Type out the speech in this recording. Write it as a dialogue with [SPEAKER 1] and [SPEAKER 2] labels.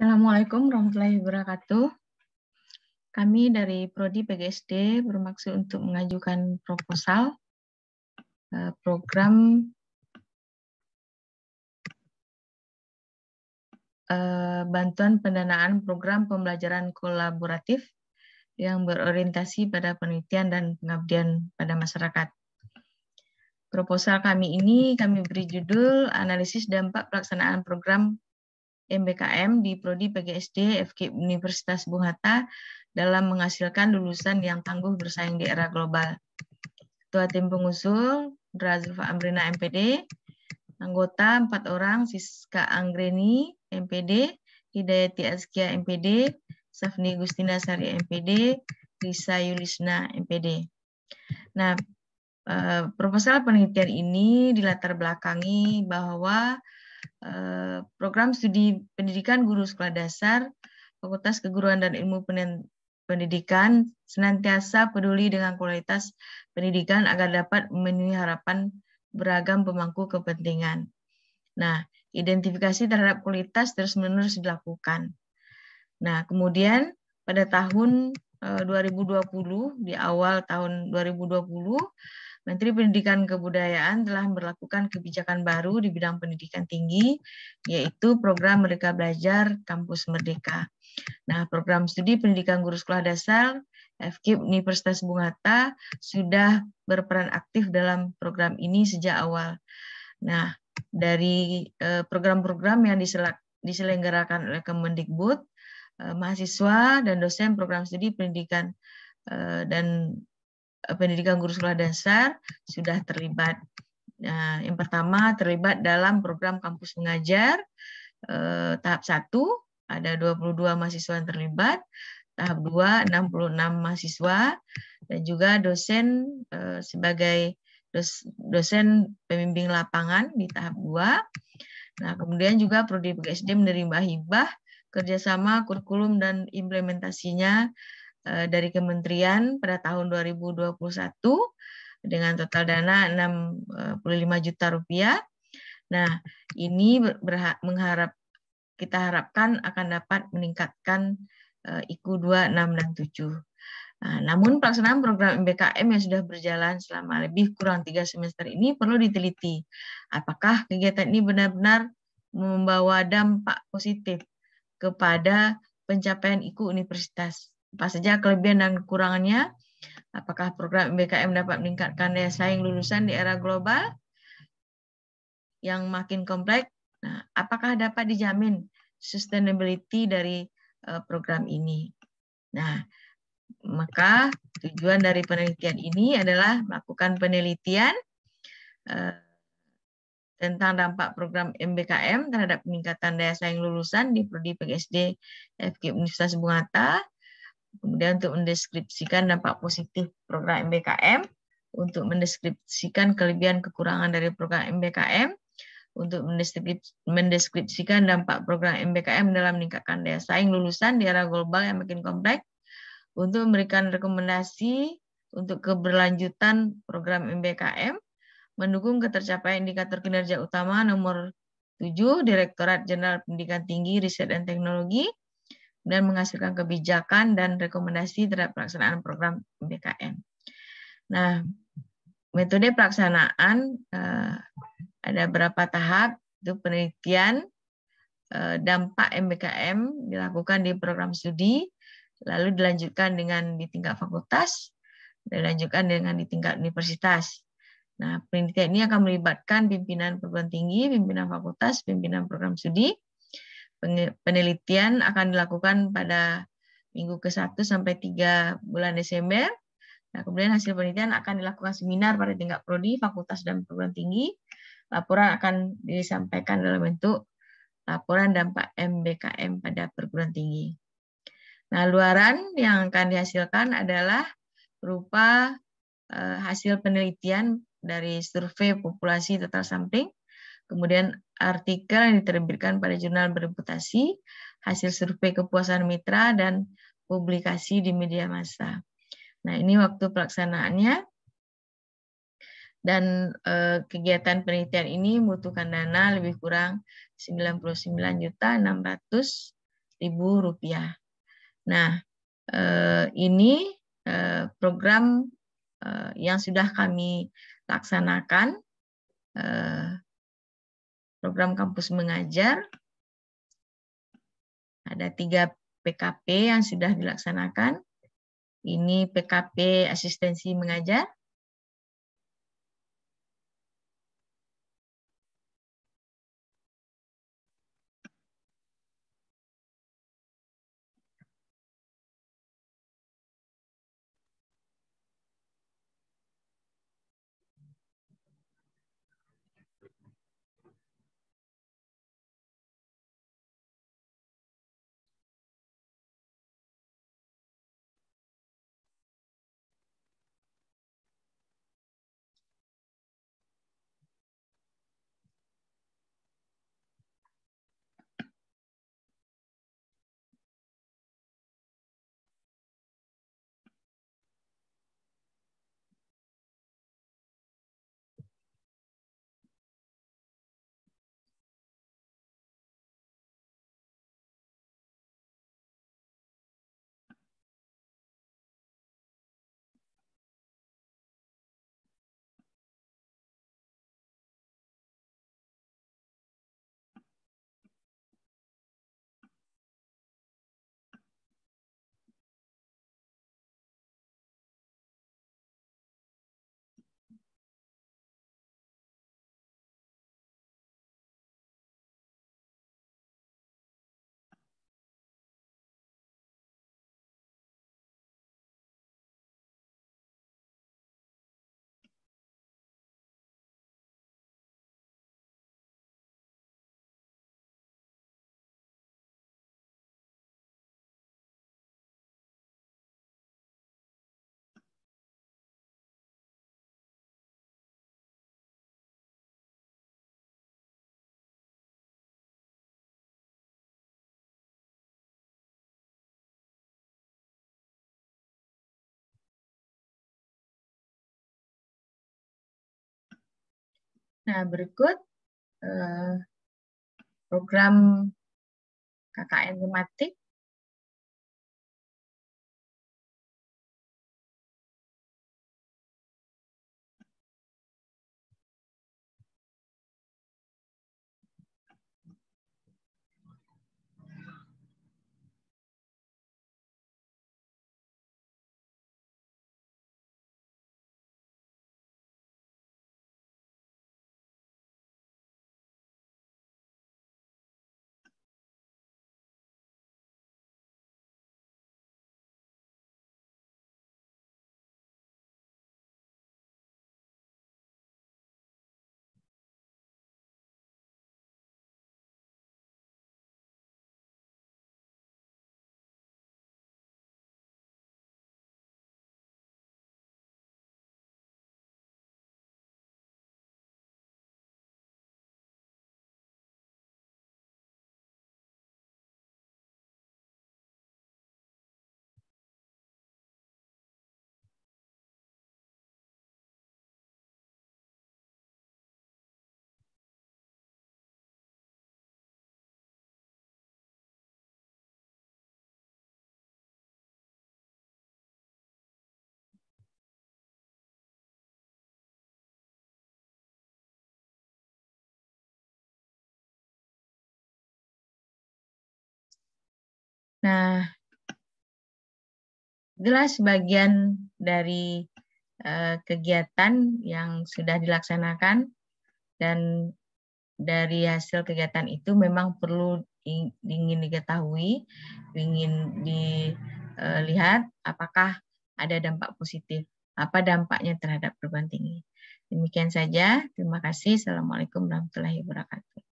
[SPEAKER 1] Assalamualaikum warahmatullahi wabarakatuh. Kami dari Prodi PGSD bermaksud untuk mengajukan proposal eh, program eh, bantuan pendanaan program pembelajaran kolaboratif yang berorientasi pada penelitian dan pengabdian pada masyarakat. Proposal kami ini kami beri judul Analisis Dampak Pelaksanaan Program MBKM di Prodi PGSD FK Universitas Bung Hatta dalam menghasilkan lulusan yang tangguh bersaing di era global. Ketua tim pengusul Drazulfa Amrina MPD, anggota empat orang Siska Anggreni MPD, Hidayati Azkia MPD, Safni Gustina Sari MPD, Risa Yulisna MPD. Nah, eh, proposal penelitian ini dilatar belakangi bahwa Eh, program studi pendidikan guru sekolah dasar Fakultas Keguruan dan Ilmu Pendidikan senantiasa peduli dengan kualitas pendidikan agar dapat memenuhi harapan beragam pemangku kepentingan. Nah, identifikasi terhadap kualitas terus-menerus dilakukan. Nah, kemudian pada tahun 2020 eh, di awal tahun 2020 Menteri Pendidikan Kebudayaan telah melakukan kebijakan baru di bidang pendidikan tinggi, yaitu program Merdeka Belajar Kampus Merdeka. Nah, program studi pendidikan guru sekolah dasar FKIP Universitas Bung Hatta sudah berperan aktif dalam program ini sejak awal. Nah, dari eh, program-program yang diselenggarakan oleh Kemendikbud, eh, mahasiswa dan dosen program studi pendidikan eh, dan Eh, pendidikan guru sekolah dasar sudah terlibat. Nah, yang pertama terlibat dalam program kampus mengajar eh, tahap 1 ada 22 mahasiswa yang terlibat, tahap 2 66 mahasiswa dan juga dosen eh, sebagai dos, dosen pembimbing lapangan di tahap 2. Nah, kemudian juga Prodi PGSD menerima hibah kerjasama kurikulum dan implementasinya Eh, dari kementerian pada tahun 2021 dengan total dana 65 eh, juta rupiah. Nah, ini berhak, mengharap kita harapkan akan dapat meningkatkan eh, IQ 2667. Nah, namun pelaksanaan program MBKM yang sudah berjalan selama lebih kurang tiga semester ini perlu diteliti. Apakah kegiatan ini benar-benar membawa dampak positif kepada pencapaian IKU universitas. Apa saja kelebihan dan kekurangannya? Apakah program BKM dapat meningkatkan daya saing lulusan di era global yang makin kompleks? Nah, apakah dapat dijamin sustainability dari eh, program ini? Nah, maka tujuan dari penelitian ini adalah melakukan penelitian eh, tentang dampak program MBKM terhadap peningkatan daya saing lulusan di Prodi PGSD FK Universitas Bung Hatta Kemudian untuk mendeskripsikan dampak positif program MBKM, untuk mendeskripsikan kelebihan kekurangan dari program MBKM, untuk mendeskripsikan dampak program MBKM dalam meningkatkan daya saing lulusan di era global yang makin kompleks, untuk memberikan rekomendasi untuk keberlanjutan program MBKM, mendukung ketercapaian indikator kinerja utama nomor 7 Direktorat Jenderal Pendidikan Tinggi, Riset dan Teknologi, dan menghasilkan kebijakan dan rekomendasi terhadap pelaksanaan program MBKM. Nah, metode pelaksanaan eh, ada berapa tahap itu penelitian eh, dampak MBKM dilakukan di program studi lalu dilanjutkan dengan di tingkat fakultas dilanjutkan dengan di tingkat universitas. Nah, penelitian ini akan melibatkan pimpinan perguruan tinggi, pimpinan fakultas, pimpinan program studi, Penelitian akan dilakukan pada minggu ke-1 sampai 3 bulan Desember. Nah, kemudian hasil penelitian akan dilakukan seminar pada tingkat prodi, fakultas dan perguruan tinggi. Laporan akan disampaikan dalam bentuk laporan dampak MBKM pada perguruan tinggi. Nah, luaran yang akan dihasilkan adalah berupa eh, hasil penelitian dari survei populasi total sampling, kemudian artikel yang diterbitkan pada jurnal bereputasi, hasil survei kepuasan mitra, dan publikasi di media massa. Nah, ini waktu pelaksanaannya. Dan eh, kegiatan penelitian ini membutuhkan dana lebih kurang 99.600.000 rupiah. Nah, eh, ini eh, program eh, yang sudah kami laksanakan eh, program kampus mengajar. Ada tiga PKP yang sudah dilaksanakan. Ini PKP asistensi mengajar, Nah, berikut eh, program KKN tematik Nah, jelas bagian dari eh, kegiatan yang sudah dilaksanakan dan dari hasil kegiatan itu memang perlu ingin diketahui, ingin dilihat eh, apakah ada dampak positif, apa dampaknya terhadap perguruan tinggi. Demikian saja, terima kasih. Assalamualaikum warahmatullahi wabarakatuh.